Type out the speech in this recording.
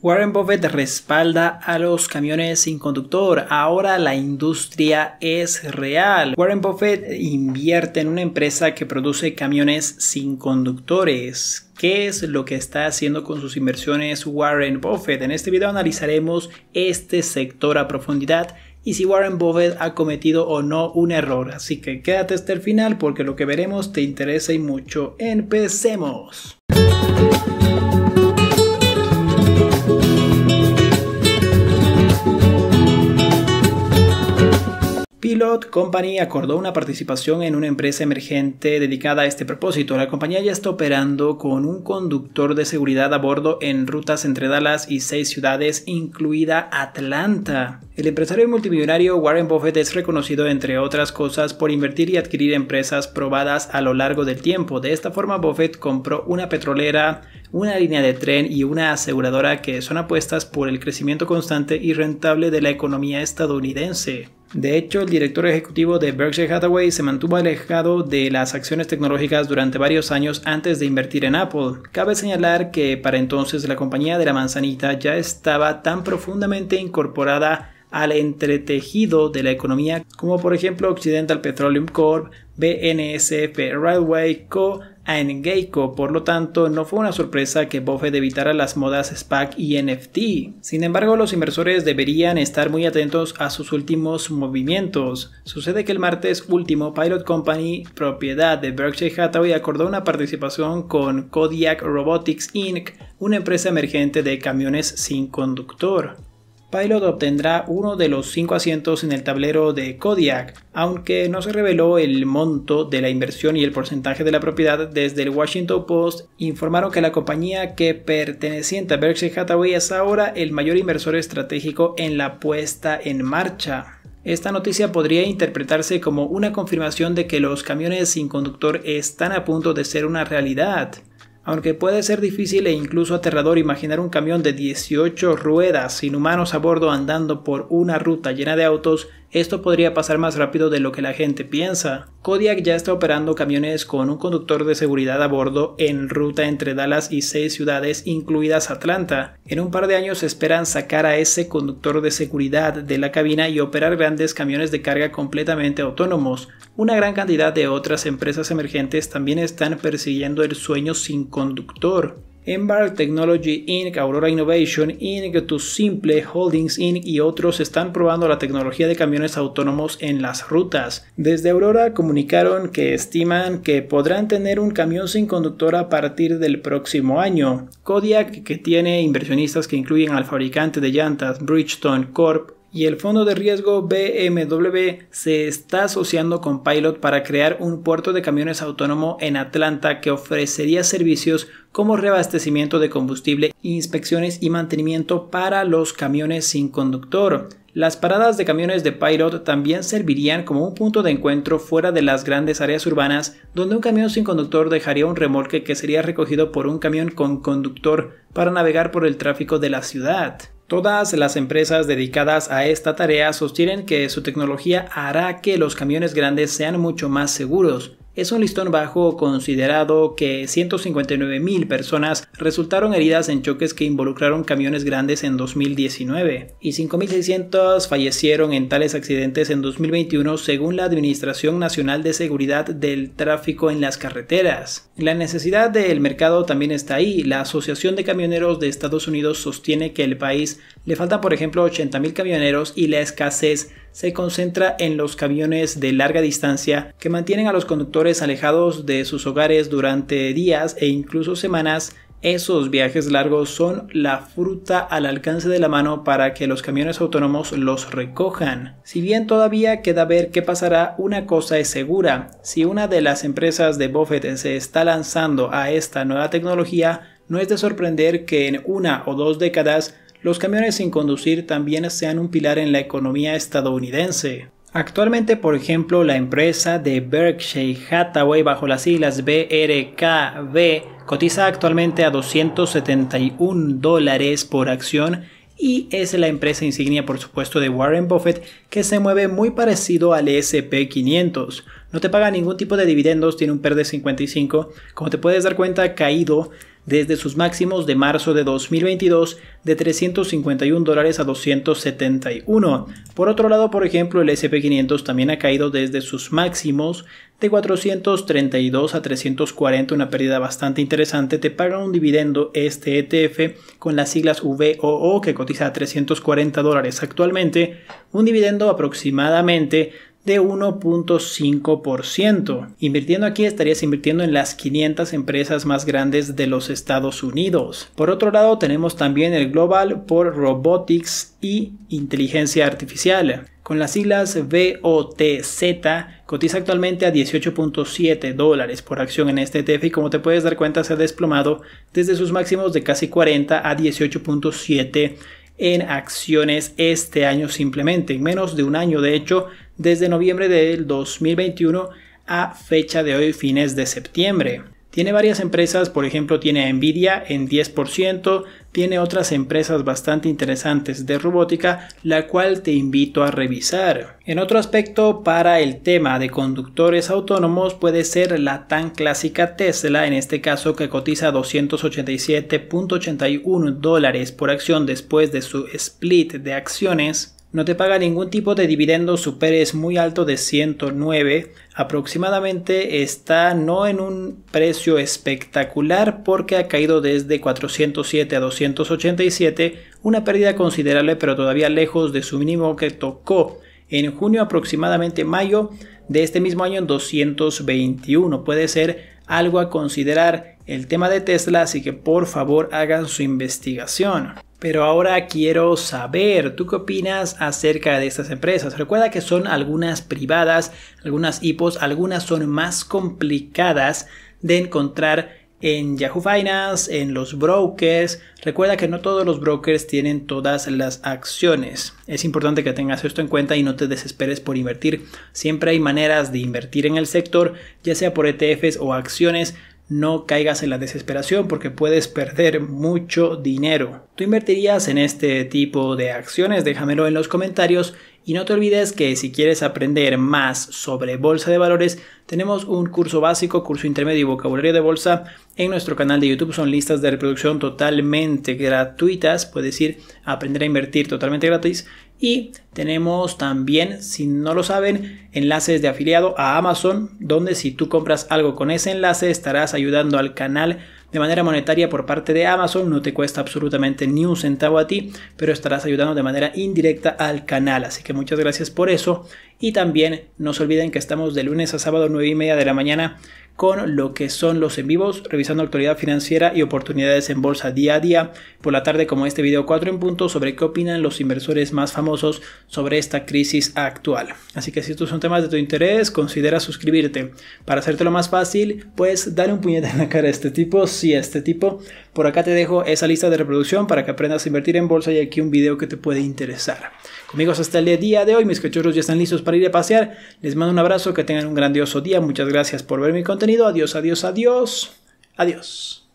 Warren Buffett respalda a los camiones sin conductor. Ahora la industria es real. Warren Buffett invierte en una empresa que produce camiones sin conductores. ¿Qué es lo que está haciendo con sus inversiones Warren Buffett? En este video analizaremos este sector a profundidad y si Warren Buffett ha cometido o no un error. Así que quédate hasta el final porque lo que veremos te interesa y mucho. Empecemos. Pilot Company acordó una participación en una empresa emergente dedicada a este propósito. La compañía ya está operando con un conductor de seguridad a bordo en rutas entre Dallas y seis ciudades, incluida Atlanta. El empresario multimillonario Warren Buffett es reconocido, entre otras cosas, por invertir y adquirir empresas probadas a lo largo del tiempo. De esta forma, Buffett compró una petrolera, una línea de tren y una aseguradora que son apuestas por el crecimiento constante y rentable de la economía estadounidense. De hecho, el director ejecutivo de Berkshire Hathaway se mantuvo alejado de las acciones tecnológicas durante varios años antes de invertir en Apple. Cabe señalar que para entonces la compañía de la manzanita ya estaba tan profundamente incorporada al entretejido de la economía como por ejemplo Occidental Petroleum Corp, BNSF Railway Co., en Geico, por lo tanto no fue una sorpresa que Buffett evitara las modas SPAC y NFT. Sin embargo, los inversores deberían estar muy atentos a sus últimos movimientos. Sucede que el martes último, Pilot Company, propiedad de Berkshire Hathaway, acordó una participación con Kodiak Robotics Inc., una empresa emergente de camiones sin conductor. Pilot obtendrá uno de los cinco asientos en el tablero de Kodiak, aunque no se reveló el monto de la inversión y el porcentaje de la propiedad, desde el Washington Post informaron que la compañía que perteneciente a Berkshire Hathaway es ahora el mayor inversor estratégico en la puesta en marcha. Esta noticia podría interpretarse como una confirmación de que los camiones sin conductor están a punto de ser una realidad. Aunque puede ser difícil e incluso aterrador imaginar un camión de 18 ruedas sin humanos a bordo andando por una ruta llena de autos, esto podría pasar más rápido de lo que la gente piensa. Kodiak ya está operando camiones con un conductor de seguridad a bordo en ruta entre Dallas y seis ciudades, incluidas Atlanta. En un par de años esperan sacar a ese conductor de seguridad de la cabina y operar grandes camiones de carga completamente autónomos. Una gran cantidad de otras empresas emergentes también están persiguiendo el sueño sin conductor. Embark Technology Inc., Aurora Innovation Inc., To Simple Holdings Inc. y otros están probando la tecnología de camiones autónomos en las rutas. Desde Aurora comunicaron que estiman que podrán tener un camión sin conductor a partir del próximo año. Kodiak, que tiene inversionistas que incluyen al fabricante de llantas Bridgestone Corp, y el fondo de riesgo BMW se está asociando con Pilot para crear un puerto de camiones autónomo en Atlanta que ofrecería servicios como reabastecimiento de combustible, inspecciones y mantenimiento para los camiones sin conductor. Las paradas de camiones de Pilot también servirían como un punto de encuentro fuera de las grandes áreas urbanas, donde un camión sin conductor dejaría un remolque que sería recogido por un camión con conductor para navegar por el tráfico de la ciudad. Todas las empresas dedicadas a esta tarea sostienen que su tecnología hará que los camiones grandes sean mucho más seguros, es un listón bajo considerado que 159.000 personas resultaron heridas en choques que involucraron camiones grandes en 2019 y 5.600 fallecieron en tales accidentes en 2021 según la Administración Nacional de Seguridad del Tráfico en las Carreteras. La necesidad del mercado también está ahí. La Asociación de Camioneros de Estados Unidos sostiene que el país le falta, por ejemplo 80.000 camioneros y la escasez se concentra en los camiones de larga distancia que mantienen a los conductores alejados de sus hogares durante días e incluso semanas, esos viajes largos son la fruta al alcance de la mano para que los camiones autónomos los recojan. Si bien todavía queda ver qué pasará, una cosa es segura, si una de las empresas de Buffett se está lanzando a esta nueva tecnología, no es de sorprender que en una o dos décadas los camiones sin conducir también sean un pilar en la economía estadounidense. Actualmente, por ejemplo, la empresa de Berkshire Hathaway bajo las siglas BRKB cotiza actualmente a 271 dólares por acción y es la empresa insignia, por supuesto, de Warren Buffett que se mueve muy parecido al SP500. No te paga ningún tipo de dividendos, tiene un PER de 55. Como te puedes dar cuenta, caído desde sus máximos de marzo de 2022 de 351 dólares a 271. Por otro lado, por ejemplo, el SP500 también ha caído desde sus máximos de 432 a 340, una pérdida bastante interesante. Te paga un dividendo este ETF con las siglas VOO que cotiza a 340 dólares actualmente, un dividendo aproximadamente de 1.5%. Invirtiendo aquí estarías invirtiendo en las 500 empresas más grandes de los Estados Unidos. Por otro lado tenemos también el Global por Robotics y Inteligencia Artificial. Con las siglas BOTZ cotiza actualmente a 18.7 dólares por acción en este ETF y como te puedes dar cuenta se ha desplomado desde sus máximos de casi 40 a 18.7 en acciones este año simplemente, en menos de un año de hecho, desde noviembre del 2021 a fecha de hoy, fines de septiembre. Tiene varias empresas, por ejemplo, tiene Nvidia en 10%, tiene otras empresas bastante interesantes de robótica, la cual te invito a revisar. En otro aspecto, para el tema de conductores autónomos puede ser la tan clásica Tesla, en este caso que cotiza 287.81 dólares por acción después de su split de acciones no te paga ningún tipo de dividendo superes muy alto de 109 aproximadamente está no en un precio espectacular porque ha caído desde 407 a 287 una pérdida considerable pero todavía lejos de su mínimo que tocó en junio aproximadamente mayo de este mismo año en 221 puede ser algo a considerar el tema de Tesla, así que por favor hagan su investigación. Pero ahora quiero saber, ¿tú qué opinas acerca de estas empresas? Recuerda que son algunas privadas, algunas hipos, algunas son más complicadas de encontrar en Yahoo Finance, en los brokers. Recuerda que no todos los brokers tienen todas las acciones. Es importante que tengas esto en cuenta y no te desesperes por invertir. Siempre hay maneras de invertir en el sector, ya sea por ETFs o acciones. No caigas en la desesperación porque puedes perder mucho dinero. ¿Tú invertirías en este tipo de acciones? Déjamelo en los comentarios y no te olvides que si quieres aprender más sobre bolsa de valores, tenemos un curso básico, curso intermedio y vocabulario de bolsa en nuestro canal de YouTube. Son listas de reproducción totalmente gratuitas. Puedes ir aprender a invertir totalmente gratis. Y tenemos también, si no lo saben, enlaces de afiliado a Amazon, donde si tú compras algo con ese enlace estarás ayudando al canal de manera monetaria por parte de Amazon, no te cuesta absolutamente ni un centavo a ti, pero estarás ayudando de manera indirecta al canal. Así que muchas gracias por eso. Y también no se olviden que estamos de lunes a sábado 9 y media de la mañana con lo que son los en vivos, revisando actualidad financiera y oportunidades en bolsa día a día. Por la tarde, como este video 4 en punto, sobre qué opinan los inversores más famosos sobre esta crisis actual. Así que si estos son temas de tu interés, considera suscribirte. Para hacértelo más fácil, pues darle un puñete en la cara a este tipo, si a este tipo por acá te dejo esa lista de reproducción para que aprendas a invertir en bolsa y aquí un video que te puede interesar. Conmigo hasta el día de hoy, mis cachorros ya están listos para ir a pasear. Les mando un abrazo, que tengan un grandioso día. Muchas gracias por ver mi contenido. Adiós, adiós, adiós. Adiós.